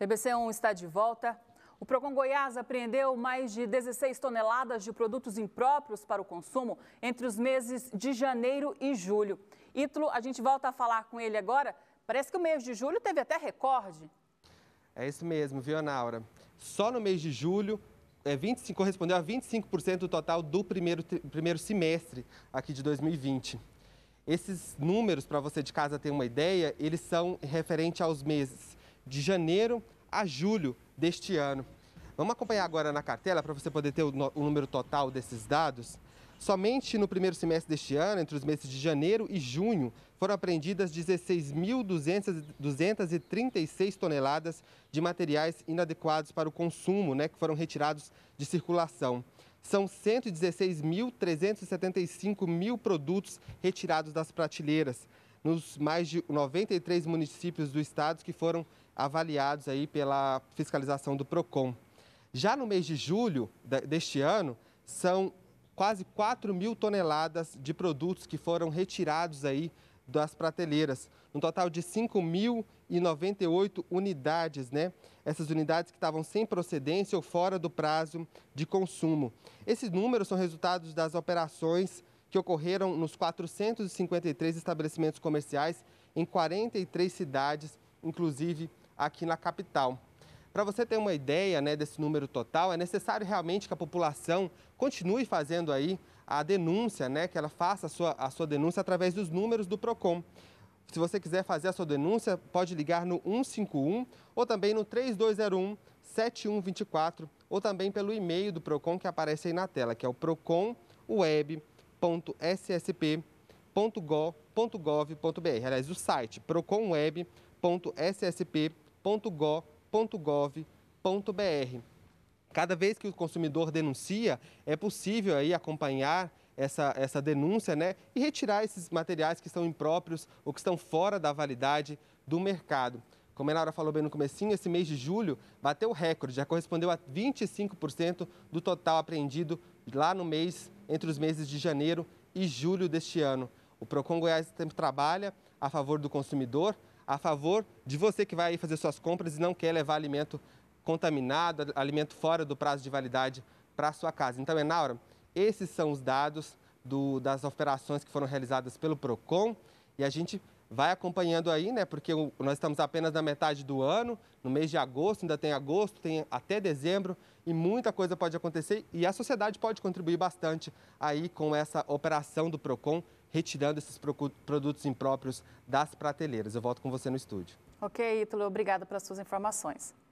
TBC1 está de volta. O Procon Goiás apreendeu mais de 16 toneladas de produtos impróprios para o consumo entre os meses de janeiro e julho. Ítalo, a gente volta a falar com ele agora. Parece que o mês de julho teve até recorde. É isso mesmo, viu, Anaura? Só no mês de julho, é, 25, correspondeu a 25% do total do primeiro, primeiro semestre aqui de 2020. Esses números, para você de casa ter uma ideia, eles são referentes aos meses de janeiro a julho deste ano. Vamos acompanhar agora na cartela para você poder ter o, o número total desses dados. Somente no primeiro semestre deste ano, entre os meses de janeiro e junho, foram apreendidas 16.236 toneladas de materiais inadequados para o consumo, né, que foram retirados de circulação. São 116.375 mil produtos retirados das prateleiras, nos mais de 93 municípios do estado que foram retirados avaliados aí pela fiscalização do PROCON. Já no mês de julho deste ano, são quase 4 mil toneladas de produtos que foram retirados aí das prateleiras, um total de 5.098 unidades, né? Essas unidades que estavam sem procedência ou fora do prazo de consumo. Esses números são resultados das operações que ocorreram nos 453 estabelecimentos comerciais em 43 cidades, inclusive aqui na capital. Para você ter uma ideia né, desse número total, é necessário realmente que a população continue fazendo aí a denúncia, né, que ela faça a sua, a sua denúncia através dos números do PROCON. Se você quiser fazer a sua denúncia, pode ligar no 151 ou também no 3201 7124 ou também pelo e-mail do PROCON que aparece aí na tela, que é o proconweb.ssp.gov.br. Aliás, o site proconweb.ssp.gov.br gov.br Cada vez que o consumidor denuncia, é possível aí acompanhar essa, essa denúncia né, e retirar esses materiais que são impróprios ou que estão fora da validade do mercado. Como a Laura falou bem no comecinho, esse mês de julho bateu recorde, já correspondeu a 25% do total apreendido lá no mês, entre os meses de janeiro e julho deste ano. O Procon Goiás trabalha a favor do consumidor, a favor de você que vai fazer suas compras e não quer levar alimento contaminado, alimento fora do prazo de validade para a sua casa. Então, Enaura, é, esses são os dados do, das operações que foram realizadas pelo PROCON e a gente vai acompanhando aí, né? Porque nós estamos apenas na metade do ano, no mês de agosto, ainda tem agosto, tem até dezembro e muita coisa pode acontecer e a sociedade pode contribuir bastante aí com essa operação do Procon retirando esses produtos impróprios das prateleiras. Eu volto com você no estúdio. OK, Ítalo, obrigado pelas suas informações.